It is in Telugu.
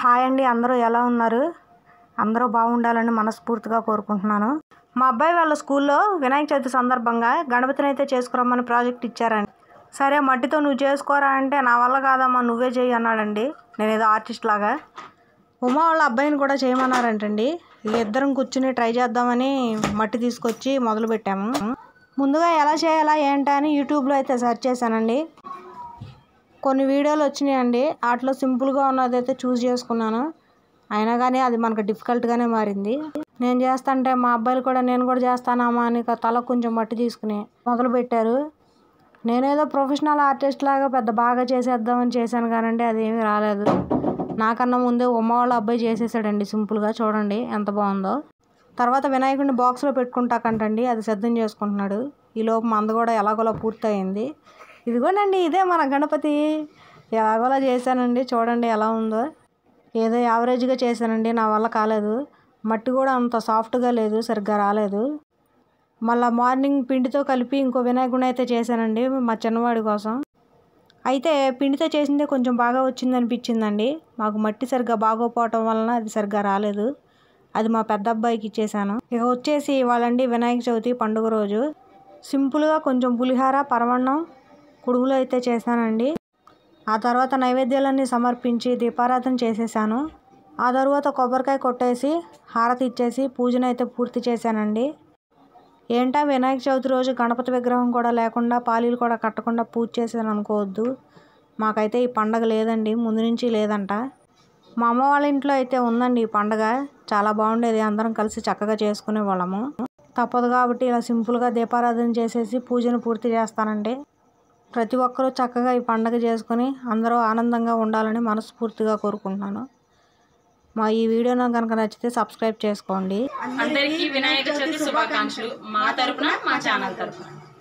హాయ్ అండి అందరూ ఎలా ఉన్నారు అందరూ బాగుండాలని మనస్ఫూర్తిగా కోరుకుంటున్నాను మా అబ్బాయి వాళ్ళ స్కూల్లో వినాయక చవితి సందర్భంగా గణపతిని అయితే చేసుకురమ్మని ప్రాజెక్ట్ ఇచ్చారండి సరే మట్టితో నువ్వు చేసుకోరా అంటే నా వల్ల కాదమ్మా నువ్వే చేయి అన్నాడండి నేను ఏదో ఆర్టిస్ట్ లాగా ఉమా వాళ్ళ అబ్బాయిని కూడా చేయమన్నారంటండి ఇద్దరం కూర్చుని ట్రై చేద్దామని మట్టి తీసుకొచ్చి మొదలుపెట్టాము ముందుగా ఎలా చేయాలా ఏంటని యూట్యూబ్లో అయితే సెర్చ్ చేశానండి కొన్ని వీడియోలు వచ్చినాయండి వాటిలో సింపుల్గా ఉన్నదైతే చూస్ చేసుకున్నాను అయినా కానీ అది మనకు డిఫికల్ట్గానే మారింది నేను చేస్తాంటే మా అబ్బాయిలు కూడా నేను కూడా చేస్తానమ్మా అని తల కొంచెం మట్టి తీసుకుని మొదలు పెట్టారు నేనేదో ప్రొఫెషనల్ ఆర్టిస్ట్ లాగా పెద్ద బాగా చేసేద్దామని చేశాను కానండి ఏమీ రాలేదు నాకన్నా ముందే ఉమ్మ వాళ్ళ అబ్బాయి చేసేసాడండి సింపుల్గా చూడండి ఎంత బాగుందో తర్వాత వినాయకుడిని బాక్స్లో పెట్టుకుంటాకంటండి అది సిద్ధం చేసుకుంటున్నాడు ఈ లోపు మంద కూడా ఎలాగోలా పూర్తయింది ఇదిగోనండి ఇదే మన గణపతి ఎలాగోలా చేశానండి చూడండి ఎలా ఉందో ఏదో యావరేజ్గా చేశానండి నా వల్ల కాలేదు మట్టి కూడా అంత సాఫ్ట్గా లేదు సరిగ్గా రాలేదు మళ్ళీ మార్నింగ్ పిండితో కలిపి ఇంకో వినాయకుడిని అయితే చేశానండి మా చిన్నవాడి కోసం అయితే పిండితో చేసిందే కొంచెం బాగా వచ్చింది అనిపించిందండి మాకు మట్టి సరిగ్గా బాగోపోవటం వలన అది సరిగ్గా రాలేదు అది మా పెద్ద అబ్బాయికి ఇచ్చేసాను ఇక వచ్చేసి ఇవాళండి వినాయక చవితి పండుగ రోజు సింపుల్గా కొంచెం పులిహార పరవన్నం కుడుములు అయితే చేశానండి ఆ తర్వాత నైవేద్యాలన్నీ సమర్పించి దీపారాధన చేసేసాను ఆ తర్వాత కొబ్బరికాయ కొట్టేసి హారతి ఇచ్చేసి పూజనైతే పూర్తి చేశానండి ఏంటా వినాయక చవితి రోజు గణపతి విగ్రహం కూడా లేకుండా పాలీలు కూడా కట్టకుండా పూజ చేశాను అనుకోవద్దు మాకైతే ఈ పండగ లేదండి ముందు నుంచి లేదంట మా అమ్మ వాళ్ళ ఇంట్లో అయితే ఉందండి ఈ పండగ చాలా బాగుండేది అందరం కలిసి చక్కగా చేసుకునే వాళ్ళము తప్పదు కాబట్టి ఇలా సింపుల్గా దీపారాధన చేసేసి పూజను పూర్తి చేస్తానండి ప్రతి ఒక్కరూ చక్కగా ఈ పండగ చేసుకొని అందరూ ఆనందంగా ఉండాలని మనస్ఫూర్తిగా కోరుకుంటున్నాను మా ఈ వీడియో నాకు కనుక నచ్చితే సబ్స్క్రైబ్ చేసుకోండి అందరికీ వినాయక చవితి శుభాకాంక్షలు మా తరపున మా ఛానల్ తరఫున